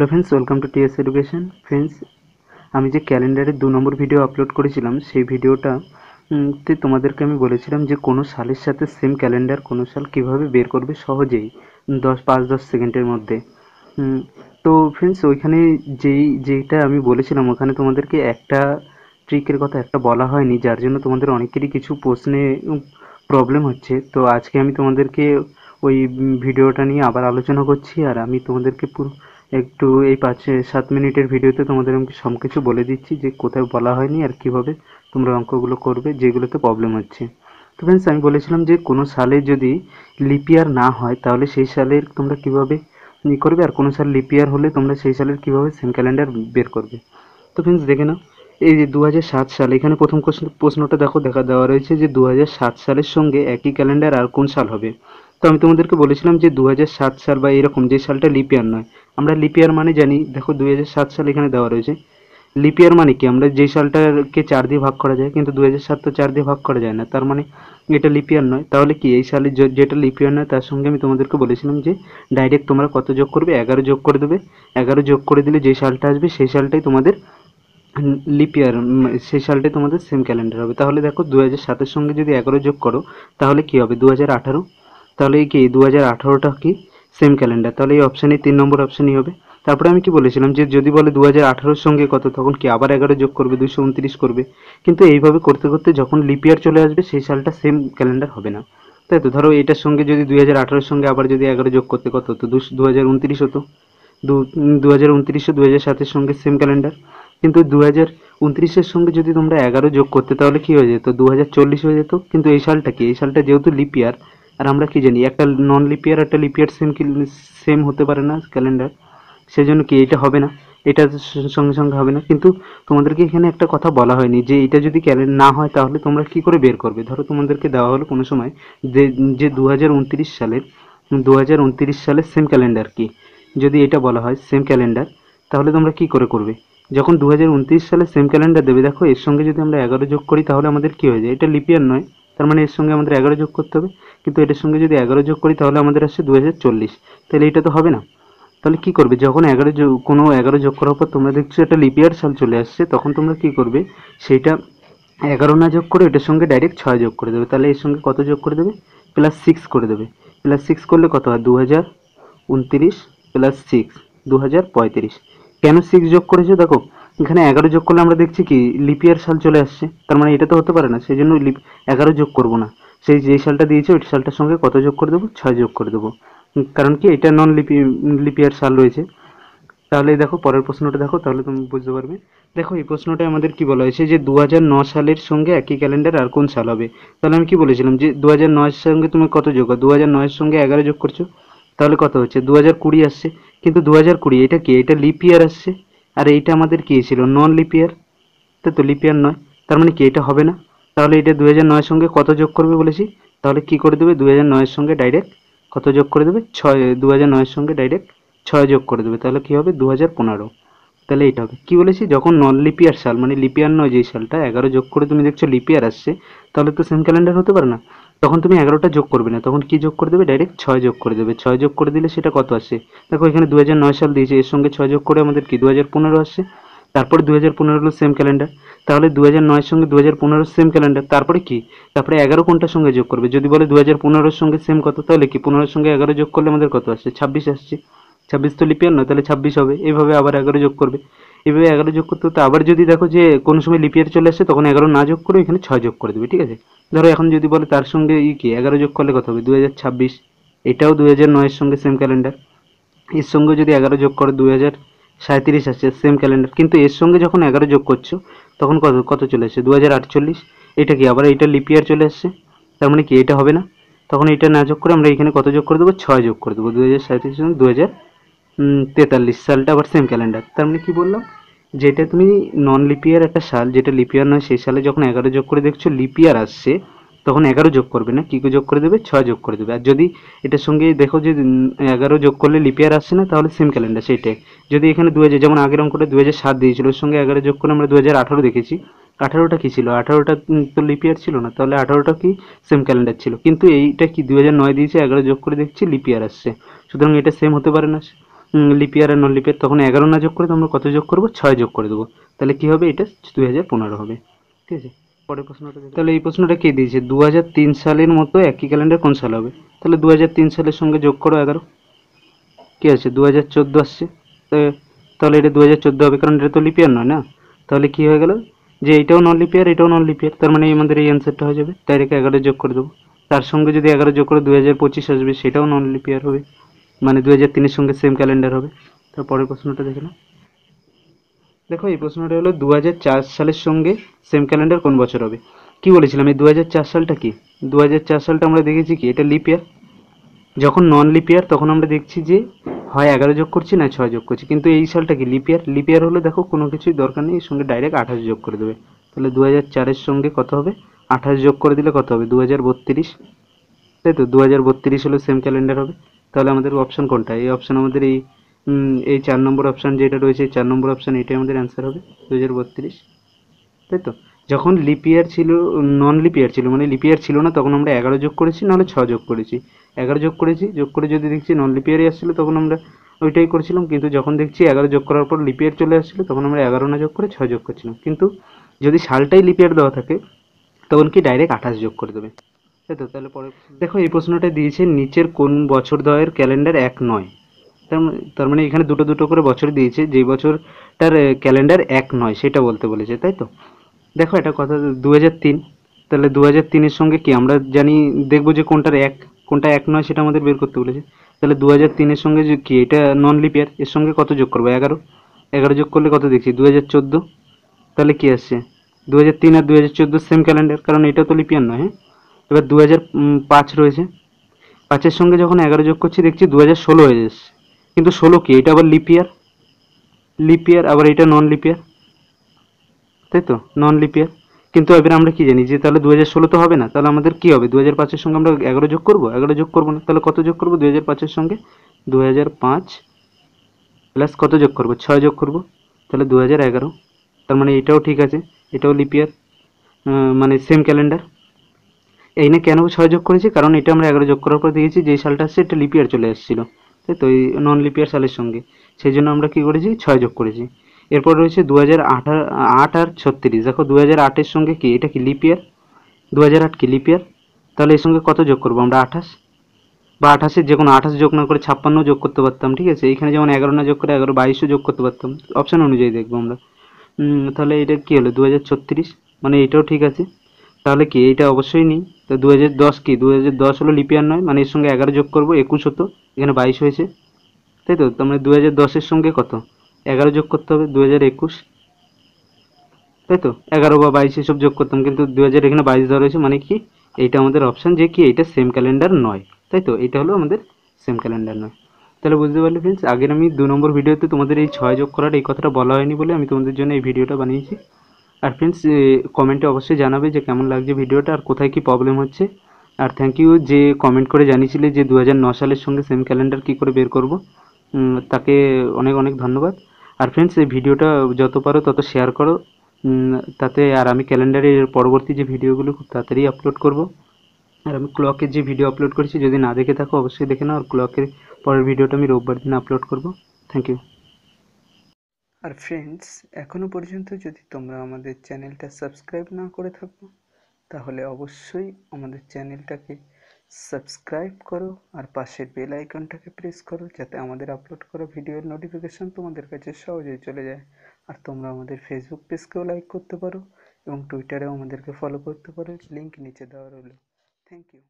hello friends welcome to TS education friends আমি যে ক্যালেন্ডারে দু নম্বর ভিডিও আপলোড করেছিলাম সেই ভিডিওটা তে তোমাদেরকে আমি বলেছিলাম যে কোনো সালের সাথে সেম ক্যালেন্ডার কোনো সাল কিভাবে বের করবে সহজেই দশ পাঁচ দশ সেকেন্ডের মধ্যে তো ফ্রেন্ডস ওইখানে যেই যেইটা আমি বলেছিলাম ওখানে তোমাদেরকে একটা ট্রিকের কথা একটা বলা হয়নি যার জন্য তোমাদের অনেকেরই কিছু প্রশ্নে প্রবলেম হচ্ছে তো আজকে আমি তোমাদেরকে ওই ভিডিওটা নিয়ে আবার আলোচনা করছি আর আমি তোমাদেরকে পুরো একটু এই পাঁচ সাত মিনিটের ভিডিওতে তোমাদের আমি সব কিছু বলে দিচ্ছি যে কোথায় বলা হয়নি আর কিভাবে তোমরা অঙ্কগুলো করবে যেগুলোতে প্রবলেম হচ্ছে তো ফ্রেন্ডস আমি বলেছিলাম যে কোনো সালে যদি লিপিয়ার না হয় তাহলে সেই সালের তোমরা কিভাবে ই করবে আর কোনো সাল লিপিয়ার হলে তোমরা সেই সালের কিভাবে সেম ক্যালেন্ডার বের করবে তো ফ্রেন্ডস দেখে নাও এই যে দু সাল এখানে প্রথম প্রশ্নটা দেখো দেখা দেওয়া রয়েছে যে দু সালের সঙ্গে একই ক্যালেন্ডার আর কোন সাল হবে তো আমি তোমাদেরকে বলেছিলাম যে দু সাল বা এরকম যে সালটা লিপিয়ার নয় আমরা লিপিয়ার মানে জানি দেখো দু সাল এখানে দেওয়া রয়েছে লিপিয়ার মানে কি আমরা যে সালটাকে চার দিয়ে ভাগ করা যায় কিন্তু দু তো চার দিয়ে ভাগ করা যায় না তার মানে এটা লিপিয়ার নয় তাহলে কি এই সালে যেটা লিপিয়ার নয় তার সঙ্গে আমি তোমাদেরকে বলেছিলাম যে ডাইরেক্ট তোমরা কত যোগ করবে এগারো যোগ করে দেবে এগারো যোগ করে দিলে যে সালটা আসবে সেই সালটাই তোমাদের লিপিয়ার সেই সালটাই তোমাদের সেম ক্যালেন্ডার হবে তাহলে দেখো দু হাজার সাতের সঙ্গে যদি এগারো যোগ করো তাহলে কি হবে দু হাজার আঠারো তাহলে কি দু হাজার আঠারোটা কি সেম ক্যালেন্ডার তাহলে এই অপশানে তিন নম্বর অপশানই হবে তারপরে আমি কি বলেছিলাম যে যদি বলে দু হাজার আঠারোর সঙ্গে কত তখন কি আবার এগারো যোগ করবে দুশো উনত্রিশ করবে কিন্তু এইভাবে করতে করতে যখন লিপিয়ার চলে আসবে সেই সালটা সেম ক্যালেন্ডার হবে না তাই তো ধরো এটার সঙ্গে যদি দু হাজার আঠারোর সঙ্গে আবার যদি এগারো যোগ করতে কত হতো দু হাজার উনত্রিশ হতো দু দু হাজার উনত্রিশে দু হাজার সাতের সঙ্গে সেম ক্যালেন্ডার কিন্তু দু হাজার উনত্রিশের সঙ্গে যদি তোমরা এগারো যোগ করতে তাহলে কী হয়ে যেত দু হাজার চল্লিশ হয়ে যেত কিন্তু এই সালটা কি এই সালটা যেহেতু লিপিয়ার আর আমরা কি জানি একটা নন লিপিয়ার একটা লিপিয়ার সেম কি সেম হতে পারে না ক্যালেন্ডার সেই জন্য কি এটা হবে না এটা সঙ্গে সঙ্গে হবে না কিন্তু তোমাদেরকে এখানে একটা কথা বলা হয়নি যে এটা যদি ক্যালেন্ডার না হয় তাহলে তোমরা কি করে বের করবে ধরো তোমাদেরকে দেওয়া হলো কোনো সময় যে যে দু সালের দু সালের সেম ক্যালেন্ডার কি যদি এটা বলা হয় সেম ক্যালেন্ডার তাহলে তোমরা কি করে করবে যখন দু সালে সেম ক্যালেন্ডার দেবে দেখো এর সঙ্গে যদি আমরা এগারো যোগ করি তাহলে আমাদের কি হয়ে যায় এটা লিপিয়ার নয় তার মানে এর সঙ্গে আমাদের এগারো যোগ করতে হবে কিন্তু এটার সঙ্গে যদি এগারো যোগ করি তাহলে আমাদের আসছে দু তাহলে এটা তো হবে না তাহলে কি করবে যখন এগারো যোগ কোনো এগারো যোগ করার পর তোমরা দেখছো একটা লিপিয়ার সাল চলে আসছে তখন তোমরা কি করবে সেইটা এগারো না যোগ করে এটার সঙ্গে ডাইরেক্ট ছয় যোগ করে দেবে তাহলে এর সঙ্গে কত যোগ করে দেবে প্লাস সিক্স করে দেবে প্লাস সিক্স করলে কত হয় দু হাজার উনত্রিশ প্লাস সিক্স দু হাজার পঁয়ত্রিশ কেন সিক্স যোগ করেছে দেখো এখানে এগারো যোগ করলে আমরা দেখছি কি লিপিয়ার সাল চলে আসছে তার মানে এটা তো হতে পারে না সেই জন্য এগারো যোগ করবো না সেই যে সালটা দিয়েছে ওই সালটার সঙ্গে কত যোগ করে দেবো ছয় যোগ করে দেবো কারণ কি এটা নন লিপি লিপিয়ার সাল রয়েছে তাহলে দেখো পরের প্রশ্নটা দেখো তাহলে তুমি বুঝতে পারবে দেখো এই প্রশ্নটা আমাদের কি বলা হয়েছে যে দু সালের সঙ্গে একই ক্যালেন্ডার আর কোন সাল হবে তাহলে আমি কি বলেছিলাম যে দু হাজার সঙ্গে তুমি কত যোগ দু হাজার সঙ্গে এগারো যোগ করছো তাহলে কত হচ্ছে দু হাজার কুড়ি আসছে কিন্তু দু হাজার কুড়ি এটা কি এটা লিপ ইয়ার আসছে আর এইটা আমাদের কী ছিল নন লিপিয়ার তা তো লিপিয়ার নয় তার মানে কি এটা হবে না তাহলে এটা দু হাজার নয়ের সঙ্গে কত যোগ করবে বলেছি তাহলে কি করে দেবে দু হাজার নয়ের সঙ্গে ডাইরেক্ট কত যোগ করে দেবে ছয় দু হাজার নয়ের সঙ্গে ডাইরেক্ট ছয় যোগ করে দেবে তাহলে কি হবে দু হাজার পনেরো তাহলে এটা হবে কী বলেছি যখন নন লিপিয়ার সাল মানে লিপিয়ার নয় যেই সালটা এগারো যোগ করে তুমি দেখছো লিপিয়ার আসছে তাহলে তো সেম ক্যালেন্ডার হতে পারে না তখন তুমি এগারোটা যোগ করবে না তখন কি যোগ করে দেবে ডাইরেক্ট ছয় যোগ করে দেবে ছয় যোগ করে দিলে সেটা কত আসে দেখো এখানে দু সাল দিয়েছে এর সঙ্গে ছয় যোগ করে আমাদের কি দু হাজার পনেরো আসছে তারপরে দু হাজার পনেরো হলো সেম ক্যালেন্ডার তাহলে দু হাজার নয়ের সঙ্গে দু হাজার পনেরো সেম ক্যালেন্ডার তারপরে কি তারপরে এগারো কোনটার সঙ্গে যোগ করবে যদি বলে দু হাজার পনেরোর সঙ্গে সেম কত তাহলে কি পনেরোর সঙ্গে এগারো যোগ করলে আমাদের কত আসছে ছাব্বিশ আসছে ছাব্বিশ তো লিপিয়ার নয় তাহলে ছাব্বিশ হবে এইভাবে আবার এগারো যোগ করবে এভাবে এগারো যোগ করতে করতে আবার যদি দেখো যে কোনো সময় লিপিয়ার চলে আসে তখন এগারো না যোগ করে এখানে ছয় যোগ করে দেবে ঠিক আছে ধরো এখন যদি বলে তার সঙ্গে ই কি এগারো যোগ করলে কত হবে দু হাজার ছাব্বিশ এটাও দু হাজার নয়ের সঙ্গে সেম ক্যালেন্ডার এর সঙ্গে যদি এগারো যোগ করে দু হাজার সাঁত্রিশ আসছে সেম ক্যালেন্ডার কিন্তু এর সঙ্গে যখন এগারো যোগ করছো তখন কত কত চলে আসছে দু হাজার আটচল্লিশ এটা কি আবার এটা লিপিয়ার চলে আসছে তার মানে কি এটা হবে না তখন এটা না যোগ করে আমরা এখানে কত যোগ করে দেবো ছয় যোগ করে দেবো দু হাজার সাঁত্রিশ দু হাজার তেতাল্লিশ সালটা আবার সেম ক্যালেন্ডার তার মানে কী বললাম যেটা তুমি নন লিপিয়ার একটা সাল যেটা লিপিয়ার নয় সেই সালে যখন এগারো যোগ করে দেখছো লিপিয়ার আসছে তখন এগারো যোগ করবে না কী যোগ করে দেবে ছয় যোগ করে দেবে আর যদি এটার সঙ্গে দেখো যে এগারো যোগ করলে লিপিয়ার আসছে না তাহলে সেম ক্যালেন্ডার সেইটাই যদি এখানে দু হাজার যেমন আগের অঙ্কটা দু হাজার সাত দিয়েছিল ওর সঙ্গে এগারো যোগ করে আমরা দু হাজার আঠারো দেখেছি আঠারোটা কী ছিল আঠারোটা তো লিপিয়ার ছিল না তাহলে আঠারোটা কি সেম ক্যালেন্ডার ছিল কিন্তু এইটা কি দু হাজার নয় দিয়েছে এগারো যোগ করে দেখছি লিপিয়ার আসছে সুতরাং এটা সেম হতে পারে না লিপিয়ার আর নন তখন এগারো না যোগ করে তো আমরা কত যোগ করবো ছয় যোগ করে দেবো তাহলে কী হবে এটা দু হাজার পনেরো হবে ঠিক আছে পরের প্রশ্নটা তাহলে এই প্রশ্নটা কে দিয়েছে দু সালের মতো একই ক্যালেন্ডার কোন সাল হবে তাহলে দু সালের সঙ্গে যোগ করো এগারো কী আছে দু হাজার চোদ্দো আসছে তাহলে এটা দু হাজার চোদ্দো হবে কারণ এটা তো লিপিয়ার নয় না তাহলে কী হয়ে গেল যে এটাও নন লিপিয়ার এটাও নন লিপিয়ার তার মানে আমাদের এই অ্যান্সারটা হয়ে যাবে তাই রেখে এগারো যোগ করে দেবো তার সঙ্গে যদি এগারো যোগ করে দু হাজার পঁচিশ আসবে সেটাও নন লিপিয়ার হবে মানে দু হাজার তিনের সঙ্গে সেম ক্যালেন্ডার হবে তারপরের প্রশ্নটা দেখে না দেখো এই প্রশ্নটা হলো দু সালের সঙ্গে সেম ক্যালেন্ডার কোন বছর হবে কি বলেছিলাম এই দু সালটা কি দু সালটা আমরা দেখেছি কি এটা লিপ ইয়ার যখন নন লিপ ইয়ার তখন আমরা দেখছি যে হয় এগারো যোগ করছি না ছয় যোগ করছি কিন্তু এই সালটা কি লিপ ইয়ার লিপ ইয়ার হলে দেখো কোনো কিছুই দরকার নেই এর সঙ্গে ডাইরেক্ট আঠাশ যোগ করে দেবে তাহলে দু হাজার সঙ্গে কত হবে আঠাশ যোগ করে দিলে কত হবে দু হাজার বত্রিশ তাই তো দু হাজার বত্রিশ হলে সেম ক্যালেন্ডার হবে তাহলে আমাদের অপশান কোনটা এই অপশান আমাদের এই এই চার নম্বর অপশান যেটা রয়েছে চার নম্বর অপশান এটাই আমাদের অ্যান্সার হবে দু হাজার বত্রিশ তাই তো যখন লিপিয়ার ছিল নন লিপিয়ার ছিল মানে লিপিয়ার ছিল না তখন আমরা এগারো যোগ করেছি নাহলে ছ যোগ করেছি এগারো যোগ করেছি যোগ করে যদি দেখছি নন লিপিয়ারই আসছিলো তখন আমরা ওইটাই করেছিলাম কিন্তু যখন দেখছি এগারো যোগ করার পর লিপিয়ার চলে আসছিলো তখন আমরা এগারো না যোগ করে ছ যোগ করছিলাম কিন্তু যদি সালটাই লিপিয়ার দেওয়া থাকে তখন কি ডাইরেক্ট আঠাশ যোগ করে দেবে তাই তো তাহলে পরে দেখো এই প্রশ্নটা দিয়েছে নিচের কোন বছর দ্বয়ের ক্যালেন্ডার এক নয় মানে, তার মানে এখানে দুটো দুটো করে বছর দিয়েছে যে বছরটার ক্যালেন্ডার এক নয় সেটা বলতে বলেছে তাই তো দেখো এটা কথা দু তিন তাহলে দু হাজার তিনের সঙ্গে কি আমরা জানি দেখবো যে কোনটার এক কোনটা এক নয় সেটা আমাদের বের করতে বলেছে তাহলে দু হাজার তিনের সঙ্গে যে কি এটা নন লিপিয়ার এর সঙ্গে কত যোগ করবো এগারো এগারো যোগ করলে কত দেখছি দু হাজার চোদ্দো তাহলে কি আসছে দু হাজার তিন আর দু হাজার চোদ্দো সেম ক্যালেন্ডার কারণ এটা তো লিপিয়ার নয় হ্যাঁ এবার দু পাঁচ রয়েছে পাঁচের সঙ্গে যখন এগারো যোগ করছি দেখছি দু হাজার ষোলো হয়ে যাচ্ছে কিন্তু ষোলো কি এটা আবার লিপিয়ার লিপিয়ার আবার এটা নন লিপিয়ার তাই তো নন লিপিয়ার কিন্তু এবার আমরা কি জানি যে তাহলে দু হাজার ষোলো তো হবে না তাহলে আমাদের কি হবে দু হাজার পাঁচের সঙ্গে আমরা এগারো যোগ করবো এগারো যোগ করবো না তাহলে কত যোগ করবো দু হাজার পাঁচের সঙ্গে দু হাজার পাঁচ প্লাস কত যোগ করবো ছয় যোগ করবো তাহলে দু হাজার এগারো তার মানে এটাও ঠিক আছে এটাও লিপিয়ার মানে সেম ক্যালেন্ডার এই না কেন ছয় যোগ করেছি কারণ এটা আমরা এগারো যোগ করার পর দিয়েছি যে সালটা আসছে এটা লিপিয়ার চলে এসেছিলো তাই তো এই নন লিপিয়ার সালের সঙ্গে সেই জন্য আমরা কী করেছি ছয় যোগ করেছি এরপর রয়েছে দু হাজার আট আর ছত্রিশ দেখো দু হাজার আটের সঙ্গে কি এটা কি লিপিয়ার দু হাজার আট কি লিপিয়ার তাহলে এর সঙ্গে কত যোগ করবো আমরা আঠাশ বা আঠাশের যে কোনো আঠাশ যোগ না করে ছাপ্পান্ন যোগ করতে পারতাম ঠিক আছে এইখানে যেমন এগারো না যোগ করে এগারো বাইশও যোগ করতে পারতাম অপশান অনুযায়ী দেখবো আমরা তাহলে এটা কী হলো দু হাজার ছত্রিশ মানে এটাও ঠিক আছে তাহলে কি এইটা অবশ্যই নেই তো দু হাজার দশ কি দু হাজার দশ হলো লিপিয়ার নয় মানে এর সঙ্গে এগারো যোগ করবো একুশ হতো এখানে বাইশ হয়েছে তাই তো তার মানে দু হাজার দশের সঙ্গে কত এগারো যোগ করতে হবে দু হাজার একুশ তাই তো এগারো বা বাইশ এসব যোগ করতাম কিন্তু দু হাজার এখানে বাইশ ধরা হয়েছে মানে কি এইটা আমাদের অপশান যে কি এইটা সেম ক্যালেন্ডার নয় তাই তো এটা হলো আমাদের সেম ক্যালেন্ডার নয় তাহলে বুঝতে পারলে ফ্রেন্ডস আগের আমি দু নম্বর ভিডিওতে তোমাদের এই ছয় যোগ করার এই কথাটা বলা হয়নি বলে আমি তোমাদের জন্য এই ভিডিওটা বানিয়েছি আর ফ্রেন্ডস কমেন্টে অবশ্যই জানাবে যে কেমন লাগছে ভিডিওটা আর কোথায় কি প্রবলেম হচ্ছে আর থ্যাংক ইউ যে কমেন্ট করে জানিয়েছিলে যে দু সালের সঙ্গে সেম ক্যালেন্ডার কি করে বের করব তাকে অনেক অনেক ধন্যবাদ আর ফ্রেন্ডস এই ভিডিওটা যত পারো তত শেয়ার করো তাতে আর আমি ক্যালেন্ডারের পরবর্তী যে ভিডিওগুলো খুব তাড়াতাড়ি আপলোড করব আর আমি ক্লকের যে ভিডিও আপলোড করেছি যদি না দেখে থাকো অবশ্যই দেখে নাও আর ক্লকের পরের ভিডিওটা আমি রোববার দিন আপলোড করব থ্যাংক ইউ আর ফ্রেন্ডস এখনও পর্যন্ত যদি তোমরা আমাদের চ্যানেলটা সাবস্ক্রাইব না করে থাকো তাহলে অবশ্যই আমাদের চ্যানেলটাকে সাবস্ক্রাইব করো আর পাশের বেল আইকনটাকে প্রেস করো যাতে আমাদের আপলোড করা ভিডিওর নোটিফিকেশান তোমাদের কাছে সহজেই চলে যায় আর তোমরা আমাদের ফেসবুক পেজকেও লাইক করতে পারো এবং টুইটারেও আমাদেরকে ফলো করতে পারো লিঙ্ক নিচে দেওয়া রইল থ্যাংক ইউ